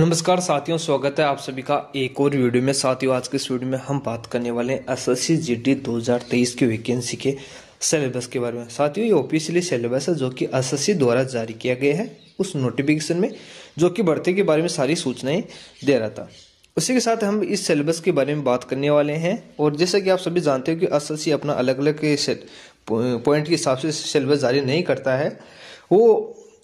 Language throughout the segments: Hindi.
नमस्कार साथियों स्वागत है आप सभी का एक और वीडियो में साथियों आज के इस वीडियो में हम बात करने वाले हैं S S C G D दो हज़ार तेईस की वैकेंसी के सिलेबस के बारे में साथियों ये ऑफिशियली सिलेबस है जो कि एस एस सी द्वारा जारी किया गया है उस नोटिफिकेशन में जो कि भर्ती के बारे में सारी सूचनाएं दे रहा था उसी के साथ हम इस सिलेबस के बारे में बात करने वाले हैं और जैसा कि आप सभी जानते हो कि एस एस सी अपना अलग अलग पॉइंट के हिसाब से सिलेबस जारी नहीं करता है वो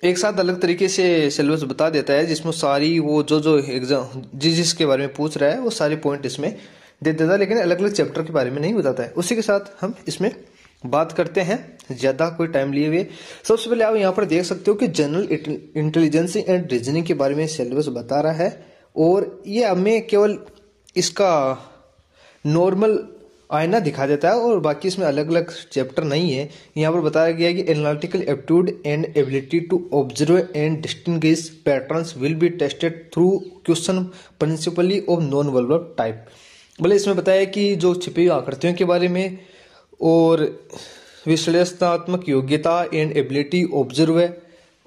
एक साथ अलग तरीके से सिलेबस बता देता है जिसमें सारी वो जो जो एग्जाम जिस जिसके बारे में पूछ रहा है वो सारे पॉइंट इसमें दे देता है लेकिन अलग अलग चैप्टर के बारे में नहीं बताता है उसी के साथ हम इसमें बात करते हैं ज़्यादा कोई टाइम लिए हुए सबसे पहले आप यहाँ पर देख सकते हो कि जनरल इंटेलिजेंस एंड रीजनिंग के बारे में सिलेबस बता रहा है और ये हमें केवल इसका नॉर्मल आयना दिखा देता है और बाकी इसमें अलग अलग चैप्टर नहीं है यहाँ पर बताया गया है कि analytical aptitude and ability to observe and distinguish patterns will be tested through question principally of non verbal type भले इसमें बताया कि जो छिपी हुई आकृतियों के बारे में और विश्लेषणात्मक योग्यता एंड एबिलिटी ऑब्जर्व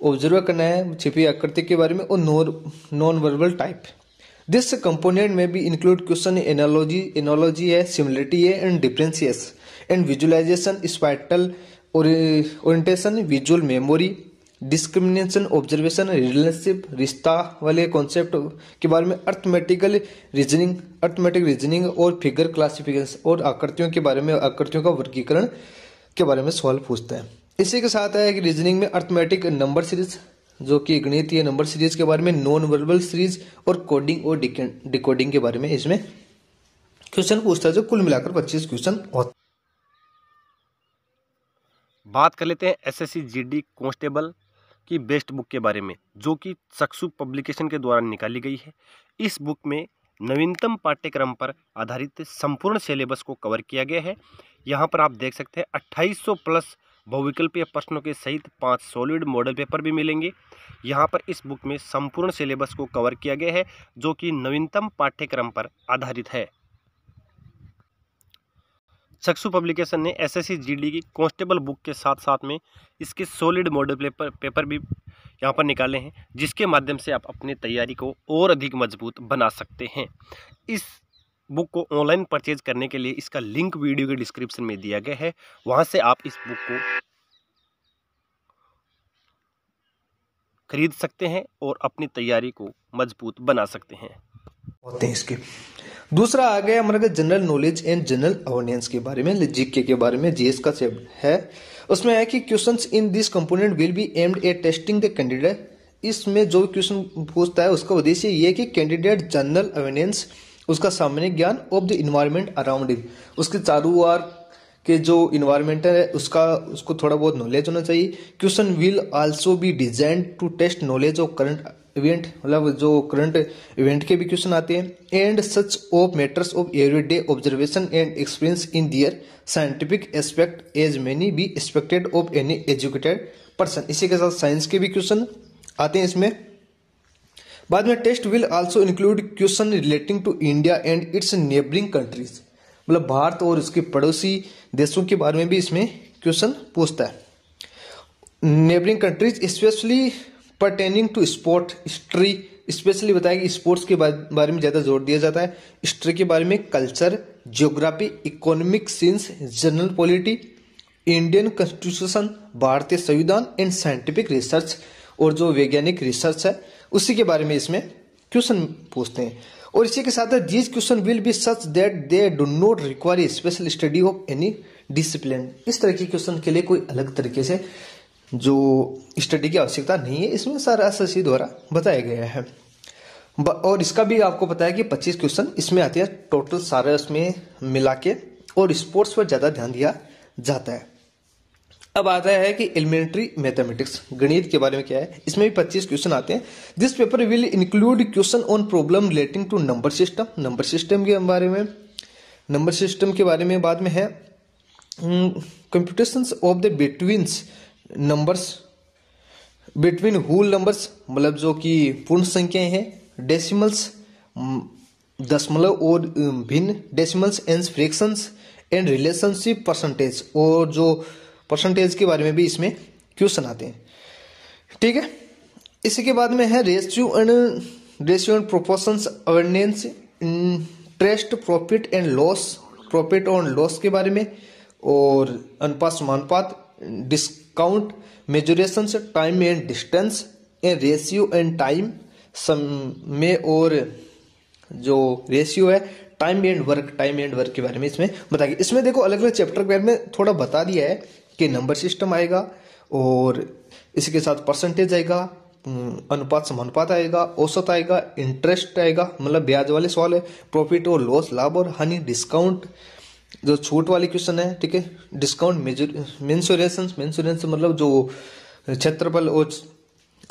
ऑब्जर्व करना है छिपी आकृति के बारे में और non verbal type this component में भी इंक्लूड क्वेश्चन एनोलॉजी एनोलॉजी है सिमिलरिटी है and differences and visualization spatial orientation visual memory discrimination observation relationship रिश्ता वाले कॉन्सेप्ट के बारे में अर्थमेटिकल रीजनिंग अर्थमेटिक रीजनिंग और फिगर क्लासिफिकेशन और आकृतियों के बारे में आकृतियों का वर्गीकरण के बारे में सवाल पूछते हैं इसी के साथ है कि रीजनिंग में अर्थमेटिक नंबर सीरीज जो कि गणितीय नंबर सीरीज के बारे में नॉन वर्बल सीरीज और कोडिंग और डिकोडिंग के बारे में इसमें क्वेश्चन पूछता है जो कुल मिलाकर पच्चीस क्वेश्चन होता बात कर लेते हैं एसएससी जीडी कांस्टेबल की बेस्ट बुक के बारे में जो कि सक्सु पब्लिकेशन के द्वारा निकाली गई है इस बुक में नवीनतम पाठ्यक्रम पर आधारित संपूर्ण सिलेबस को कवर किया गया है यहाँ पर आप देख सकते हैं 2800 प्लस बहुविकल्पीय प्रश्नों के सहित पांच सॉलिड मॉडल पेपर भी मिलेंगे यहाँ पर इस बुक में संपूर्ण सिलेबस को कवर किया गया है जो कि नवीनतम पाठ्यक्रम पर आधारित है चक्षु पब्लिकेशन ने एस एस की कॉन्स्टेबल बुक के साथ साथ में इसके सॉलिड मॉडल पेपर पेपर भी यहाँ पर निकाले हैं जिसके माध्यम से आप अपनी तैयारी को और अधिक मजबूत बना सकते हैं इस बुक को ऑनलाइन परचेज करने के लिए इसका लिंक वीडियो के डिस्क्रिप्शन में दिया गया है वहां से आप इस बुक को खरीद सकते हैं और अपनी तैयारी को मजबूत बना सकते हैं होते हैं इसके दूसरा आ गया हमारा general knowledge and general awareness के बारे में जीके के बारे में जीएस का है उसमें है कि questions in this component will be aimed a testing the candidate इसमें जो क्वेश्चन पूछता है उसका उद्देश्य ये कि कैंडिडेट जनरल अवेयरनेस उसका सामान्य ज्ञान ऑफ द इन्वायरमेंट अराउंड इम उसके चारों ओर के जो इन्वायरमेंट है उसका उसको थोड़ा बहुत नॉलेज होना चाहिए question will also be design to test knowledge of current event मतलब जो करंट इवेंट के भी क्वेश्चन आते हैं and such of matters of every day observation and experience in their scientific aspect as many be expected of any educated person इसी के साथ साइंस के भी क्वेश्चन आते हैं इसमें बाद में test will also include question relating to India and its neighbouring countries मतलब भारत और इसके पड़ोसी देशों के बारे में भी इसमें क्वेश्चन पूछता है neighbouring countries especially pertaining to sport history especially बताया कि स्पोर्ट्स के बारे में ज़्यादा जोर दिया जाता है हिस्ट्री के बारे में culture geography economic scenes general polity Indian constitution भारतीय संविधान एंड साइंटिफिक रिसर्च और जो वैज्ञानिक रिसर्च है उसी के बारे में इसमें क्वेश्चन पूछते हैं और इसी के साथ these question will be such that they do not require special study of any discipline इस तरह के क्वेश्चन के लिए कोई अलग तरीके से जो स्टडी की आवश्यकता नहीं है इसमें सारा एस द्वारा बताया गया है और इसका भी आपको पता है कि 25 क्वेश्चन इसमें आते हैं टोटल सारे इसमें मिला के और स्पोर्ट्स पर ज़्यादा ध्यान दिया जाता है अब आता है कि एलिमेंट्री मैथमेटिक्स गणित के बारे में क्या है इसमें भी पच्चीस क्वेश्चन आते हैं this paper will include question on problem relating to number system number system के बारे में नंबर सिस्टम के बारे में बाद में है computations of the betweens numbers between whole numbers मतलब जो कि पूर्ण संख्याएं हैं डेसिमल्स hmm, दशमलव और hmm, भिन्न decimals and fractions and relationship percentage और जो परसेंटेज के बारे में भी इसमें क्वेश्चन आते हैं ठीक है इसी के बाद में है ratio and ratio and proportions earnings interest profit and loss profit और लॉस के बारे में और अनुपात समानुपात discount mensuration time and distance and ratio and time समय और जो रेशियो है time and work time and work के बारे में इसमें बताइए इसमें देखो अलग अलग चैप्टर के बारे में थोड़ा बता दिया है के नंबर सिस्टम हम्म। आएगा और इसके साथ परसेंटेज आएगा हम्म, अनुपात समानुपात आएगा औसत आएगा इंटरेस्ट आएगा मतलब ब्याज वाले सवाल है प्रॉफिट और लॉस लाभ और हानि डिस्काउंट जो छूट वाली क्वेश्चन है ठीक है डिस्काउंट मेजर मेन्सोरेंस मतलब जो क्षेत्रफल और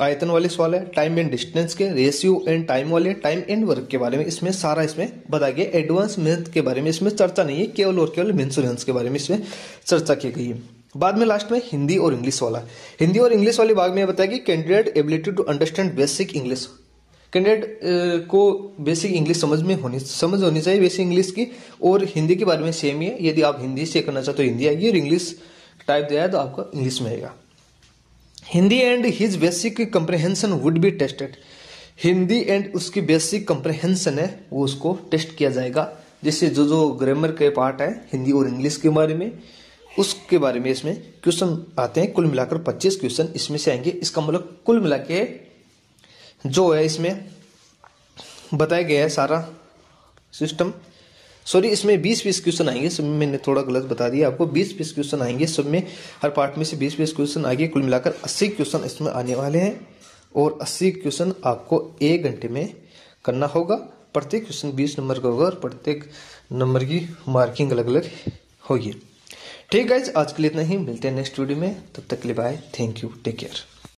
आयतन वाले सवाल है टाइम एंड डिस्टेंस के रेशियो एंड टाइम वाले टाइम एंड वर्क के बारे में इसमें सारा इसमें बता गया एडवांस मेथ के बारे में इसमें चर्चा नहीं है केवल और केवल मेन्सोरेंस के बारे में इसमें चर्चा की गई है बाद में लास्ट में हिंदी और इंग्लिश वाला हिंदी और इंग्लिश वाले भाग में बताया कि candidate ability to understand basic English candidate को बेसिक इंग्लिश समझ में होनी समझ होनी चाहिए बेसिक इंग्लिश की और हिंदी के बारे में सेम ही है यदि आप हिंदी से करना चाहते हो हिंदी आएगी और इंग्लिश टाइप दिया है तो आपका इंग्लिश में आएगा Hindi and his basic comprehension would be tested Hindi and उसकी बेसिक कंप्रहेंसन है वो उसको टेस्ट किया जाएगा जिससे जो जो ग्रामर के पार्ट है हिंदी और इंग्लिश के बारे में उसके बारे में इसमें क्वेश्चन आते हैं कुल मिलाकर 25 क्वेश्चन इसमें से आएंगे इसका मतलब कुल मिला के जो है इसमें बताया गया है सारा सिस्टम सॉरी इसमें बीस बीस क्वेश्चन आएंगे सब मैंने थोड़ा गलत बता दिया आपको बीस बीस क्वेश्चन आएंगे सब में हर पार्ट में से बीस बीस क्वेश्चन आएंगे कुल मिलाकर अस्सी क्वेश्चन इसमें आने वाले हैं और अस्सी क्वेश्चन आपको एक घंटे में करना होगा प्रत्येक क्वेश्चन बीस नंबर का होगा और प्रत्येक नंबर की मार्किंग अलग अलग होगी ठीक गाइज आज के लिए इतना ही मिलते हैं नेक्स्ट वीडियो में तब तक के लिए bye thank you take care